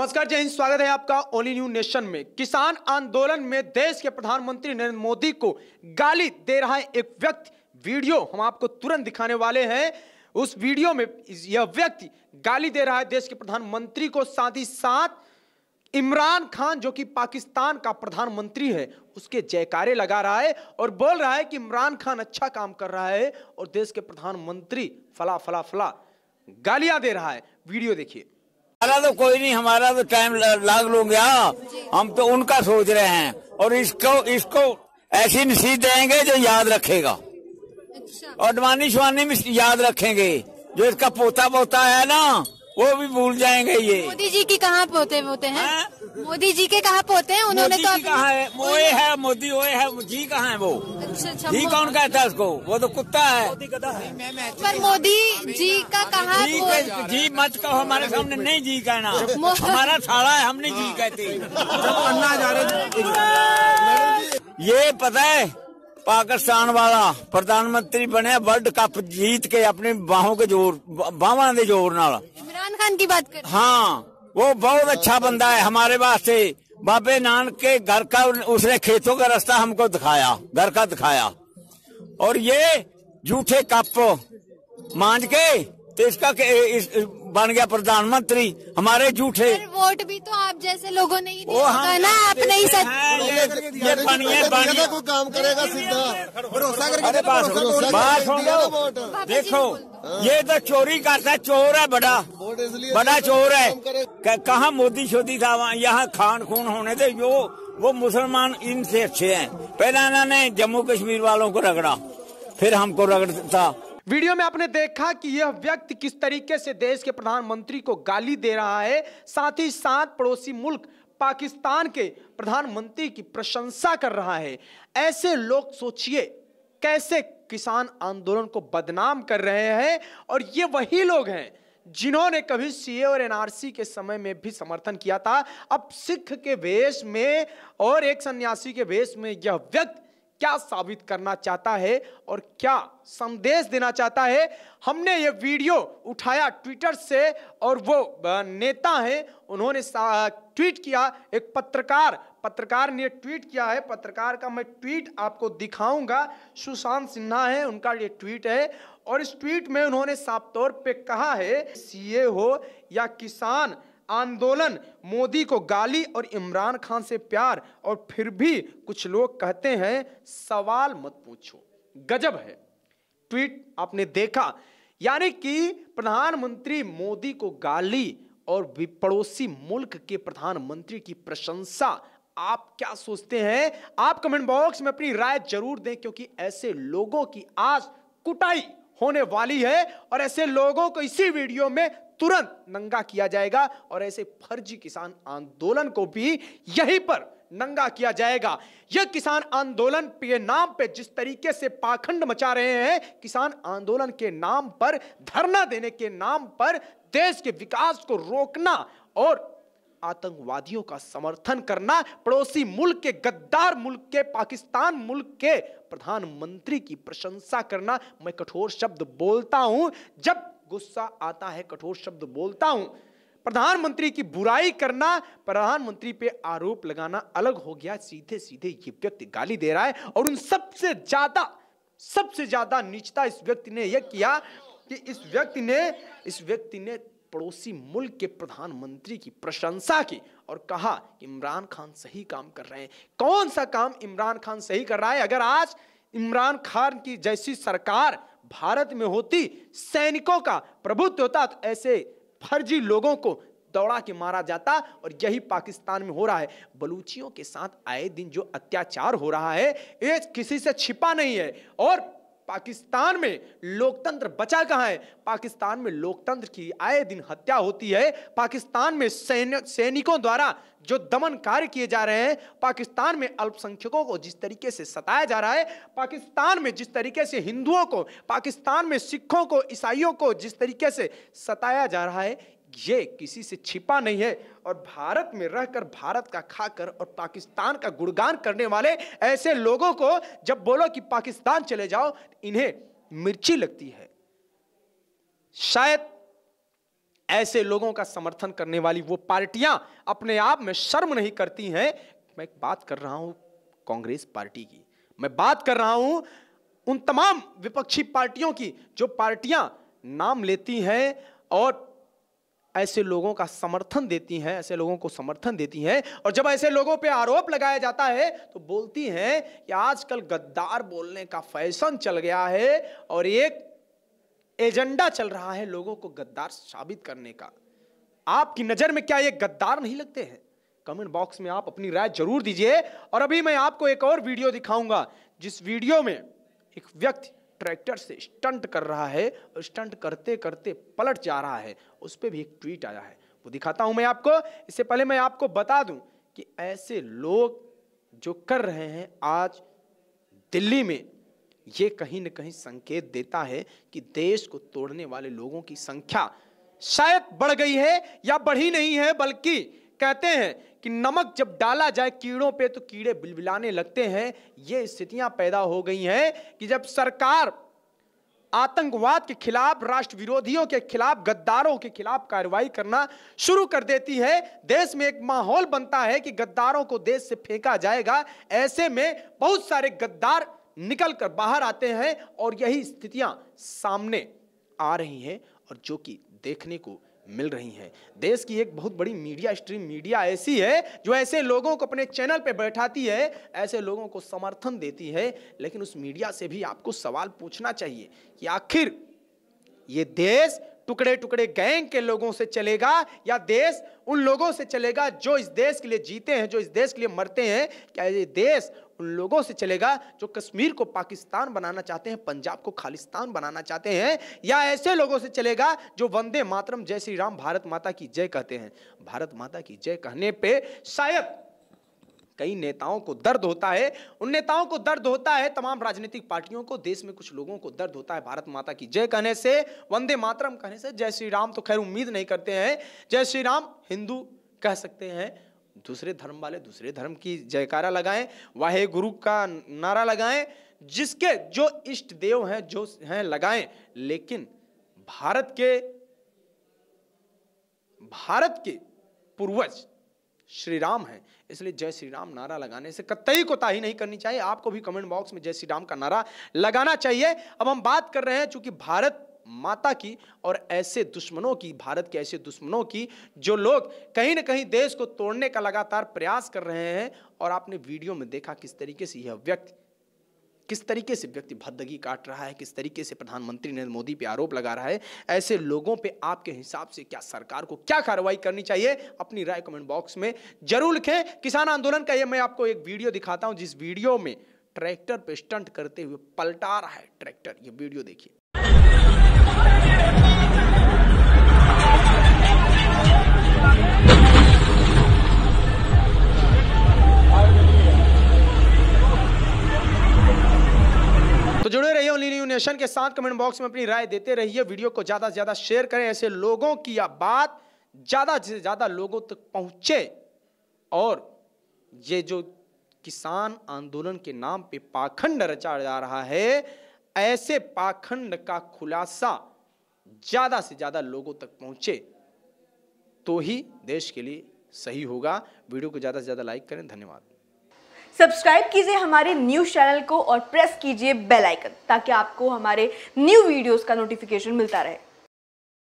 नमस्कार जय हिंद स्वागत है आपका ओनली न्यू नेशन में किसान आंदोलन में देश के प्रधानमंत्री नरेंद्र मोदी को गाली दे रहा है एक व्यक्ति वीडियो हम आपको तुरंत दिखाने वाले हैं उस वीडियो में यह व्यक्ति गाली दे रहा है देश के प्रधानमंत्री को साथ ही साथ इमरान खान जो कि पाकिस्तान का प्रधानमंत्री है उसके जयकारे लगा रहा है और बोल रहा है कि इमरान खान अच्छा काम कर रहा है और देश के प्रधानमंत्री फला फला फला गालियां दे रहा है वीडियो देखिए हमारा तो कोई नहीं हमारा तो टाइम लाग गया हम तो उनका सोच रहे हैं और इसको इसको ऐसी नसीहत देंगे जो याद रखेगा अच्छा। और डवानी शवानी में याद रखेंगे जो इसका पोता पोता है ना वो भी भूल जाएंगे ये मोदी जी की कहाँ पोते होते हैं हाँ? मोदी जी के कहाँ पोते हैं उन्होंने तो कहा है ओए है मोदी ओए है जी कहाँ है वो अच्छा, अच्छा, जी कौन कहता है उसको वो तो कुत्ता है पर मोदी जी का कहा जी, मत कहो हमारे सामने नहीं जी कहना हमारा छाड़ा है हम नहीं जी कहते ये पता है पाकिस्तान वाला प्रधानमंत्री बने वर्ल्ड कप जीत के अपने बाहों के जोर बाहों के जोर नाला इमरान खान की बात कर हाँ वो बहुत अच्छा बंदा है हमारे वास्ते बाबे नानक के घर का उसने खेतों का रास्ता हमको दिखाया घर का दिखाया और ये झूठे कप मांझ के इसका के, इस, बन गया प्रधानमंत्री हमारे झूठे वोट भी तो आप जैसे लोगों ने ही हाँ, ना आप नहीं सच ये बनिए काम करेगा सीधा बात हो देखो ये तो चोरी करता चोर है बड़ा बड़ा चोर है कहा मोदी शोदी था वहाँ यहाँ खान खून होने थे जो वो मुसलमान इनसे अच्छे हैं पहला इन्होंने जम्मू कश्मीर वालों को रगड़ा फिर हमको रगड़ता वीडियो में आपने देखा कि यह व्यक्ति किस तरीके से देश के प्रधानमंत्री को गाली दे रहा है साथ ही साथ पड़ोसी मुल्क पाकिस्तान के प्रधानमंत्री की प्रशंसा कर रहा है ऐसे लोग सोचिए कैसे किसान आंदोलन को बदनाम कर रहे हैं और ये वही लोग हैं जिन्होंने कभी सीए और एनआरसी के समय में भी समर्थन किया था अब सिख के वेश में और एक सन्यासी के वेश में यह व्यक्ति क्या साबित करना चाहता है और क्या संदेश देना चाहता है हमने ये वीडियो उठाया ट्विटर से और वो नेता हैं उन्होंने ट्वीट किया एक पत्रकार पत्रकार ने ट्वीट किया है पत्रकार का मैं ट्वीट आपको दिखाऊंगा सुशांत सिन्हा है उनका ये ट्वीट है और इस ट्वीट में उन्होंने साफ तौर पे कहा है सीए हो या किसान आंदोलन मोदी को गाली और इमरान खान से प्यार और फिर भी कुछ लोग कहते हैं सवाल मत पूछो गजब है ट्वीट आपने देखा यानी कि प्रधानमंत्री मोदी को गाली और पड़ोसी मुल्क के प्रधानमंत्री की प्रशंसा आप क्या सोचते हैं आप कमेंट बॉक्स में अपनी राय जरूर दें क्योंकि ऐसे लोगों की आज कुटाई होने वाली है और ऐसे लोगों को इसी वीडियो में तुरंत नंगा किया जाएगा और ऐसे फर्जी किसान आंदोलन को भी यहीं पर नंगा किया जाएगा यह किसान आंदोलन के नाम पे जिस तरीके से पाखंड मचा रहे हैं किसान आंदोलन के नाम पर धरना देने के नाम पर देश के विकास को रोकना और आतंकवादियों का समर्थन करना पड़ोसी मुल्क के गद्दार मुल्क के पाकिस्तान मुल्क के प्रधानमंत्री की प्रशंसा करना मैं कठोर शब्द बोलता हूं जब गुस्सा आता है कठोर शब्द बोलता हूं प्रधानमंत्री की बुराई करना प्रधानमंत्री पे आरोप लगाना अलग हो गया सीधे सीधे ये व्यक्ति गाली दे रहा है और उन सबसे ज्यादा सबसे ज्यादा निचता इस व्यक्ति ने यह किया कि इस व्यक्ति ने इस व्यक्ति ने पड़ोसी मुल्क के प्रधानमंत्री की प्रशंसा की और कहा इमरान खान सही काम कर रहे हैं कौन सा काम इमरान खान सही कर रहा है अगर आज इमरान खान की जैसी सरकार भारत में होती सैनिकों का प्रभुत्व होता तो ऐसे फर्जी लोगों को दौड़ा के मारा जाता और यही पाकिस्तान में हो रहा है बलूचियों के साथ आए दिन जो अत्याचार हो रहा है ये किसी से छिपा नहीं है और पाकिस्तान में लोकतंत्र बचा कहाँ है पाकिस्तान में लोकतंत्र की आए दिन हत्या होती है पाकिस्तान में सैन्य सैनिकों द्वारा जो दमन कार्य किए जा रहे हैं पाकिस्तान में अल्पसंख्यकों को जिस तरीके से सताया जा रहा है पाकिस्तान में जिस तरीके से हिंदुओं को पाकिस्तान में सिखों को ईसाइयों को जिस तरीके से सताया जा रहा है ये किसी से छिपा नहीं है और भारत में रहकर भारत का खाकर और पाकिस्तान का गुणगान करने वाले ऐसे लोगों को जब बोलो कि पाकिस्तान चले जाओ इन्हें मिर्ची लगती है शायद ऐसे लोगों का समर्थन करने वाली वो पार्टियां अपने आप में शर्म नहीं करती हैं मैं बात कर रहा हूं कांग्रेस पार्टी की मैं बात कर रहा हूं उन तमाम विपक्षी पार्टियों की जो पार्टियां नाम लेती हैं और ऐसे लोगों का समर्थन देती हैं ऐसे लोगों को समर्थन देती हैं और जब ऐसे लोगों पे आरोप लगाया जाता है तो बोलती हैं कि आजकल गद्दार बोलने का फैशन चल गया है और एक एजेंडा चल रहा है लोगों को गद्दार साबित करने का आपकी नज़र में क्या ये गद्दार नहीं लगते हैं कमेंट बॉक्स में आप अपनी राय जरूर दीजिए और अभी मैं आपको एक और वीडियो दिखाऊंगा जिस वीडियो में एक व्यक्ति ट्रैक्टर से स्टंट कर रहा है और स्टंट करते करते पलट जा रहा है उस पर भी एक ट्वीट आया है वो दिखाता हूँ मैं आपको इससे पहले मैं आपको बता दूँ कि ऐसे लोग जो कर रहे हैं आज दिल्ली में ये कहीं न कहीं संकेत देता है कि देश को तोड़ने वाले लोगों की संख्या शायद बढ़ गई है या बढ़ी नहीं है बल्कि कहते हैं कि नमक जब डाला जाए कीड़ों पे तो कीड़े बिलबिलाने लगते हैं ये स्थितियां पैदा हो गई हैं कि जब सरकार आतंकवाद के खिलाफ राष्ट्र विरोधियों के खिलाफ गद्दारों के खिलाफ कार्रवाई करना शुरू कर देती है देश में एक माहौल बनता है कि गद्दारों को देश से फेंका जाएगा ऐसे में बहुत सारे गद्दार निकल कर बाहर आते हैं और यही स्थितियां सामने आ रही हैं और जो कि देखने को मिल रही हैं देश की एक बहुत बड़ी मीडिया स्ट्रीम मीडिया ऐसी है जो ऐसे लोगों को अपने चैनल पर बैठाती है ऐसे लोगों को समर्थन देती है लेकिन उस मीडिया से भी आपको सवाल पूछना चाहिए कि आखिर ये देश टुकड़े टुकड़े गैंग के लोगों से चलेगा या देश उन लोगों से चलेगा जो इस देश के लिए जीते हैं जो इस देश के लिए मरते हैं क्या ये देश उन लोगों से चलेगा जो कश्मीर को पाकिस्तान बनाना चाहते हैं पंजाब को खालिस्तान बनाना चाहते हैं या ऐसे लोगों से चलेगा जो वंदे मातरम जय श्री राम भारत माता की जय कहते हैं भारत माता की जय कहने पे शायद कई नेताओं को दर्द होता है उन नेताओं को दर्द होता है तमाम राजनीतिक पार्टियों को देश में कुछ लोगों को दर्द होता है भारत माता की जय कहने से वंदे मातरम कहने से जय श्री राम तो खैर उम्मीद नहीं करते हैं जय श्री राम हिंदू कह सकते हैं दूसरे धर्म वाले दूसरे धर्म की जयकारा लगाएं वाहे गुरु का नारा लगाएं जिसके जो इष्ट देव हैं जो हैं लगाएं लेकिन भारत के भारत के पूर्वज श्री राम हैं इसलिए जय श्री राम नारा लगाने से कतई कोताही नहीं करनी चाहिए आपको भी कमेंट बॉक्स में जय श्री राम का नारा लगाना चाहिए अब हम बात कर रहे हैं चूंकि भारत माता की और ऐसे दुश्मनों की भारत के ऐसे दुश्मनों की जो लोग कहीं ना कहीं देश को तोड़ने का लगातार प्रयास कर रहे हैं और आपने वीडियो में देखा किस तरीके से यह व्यक्ति किस तरीके से व्यक्ति भद्दगी काट रहा है किस तरीके से प्रधानमंत्री नरेंद्र मोदी पे आरोप लगा रहा है ऐसे लोगों पे आपके हिसाब से क्या सरकार को क्या कार्रवाई करनी चाहिए अपनी राय कमेंट बॉक्स में जरूर लिखें किसान आंदोलन का ये मैं आपको एक वीडियो दिखाता हूं जिस वीडियो में ट्रैक्टर पे स्टंट करते हुए पलटा रहा है ट्रैक्टर ये वीडियो देखिए तो जुड़े रहिए ओनली न्यू नेशन के साथ कमेंट बॉक्स में अपनी राय देते रहिए वीडियो को ज़्यादा से ज़्यादा शेयर करें ऐसे लोगों की यह बात ज़्यादा से ज़्यादा लोगों तक पहुंचे और ये जो किसान आंदोलन के नाम पे पाखंड रचा जा रहा है ऐसे पाखंड का खुलासा ज़्यादा से ज़्यादा लोगों तक पहुंचे तो ही देश के लिए सही होगा वीडियो को ज़्यादा से ज़्यादा लाइक करें धन्यवाद सब्सक्राइब कीजिए हमारे न्यूज चैनल को और प्रेस कीजिए बेल आइकन ताकि आपको हमारे न्यू वीडियोस का नोटिफिकेशन मिलता रहे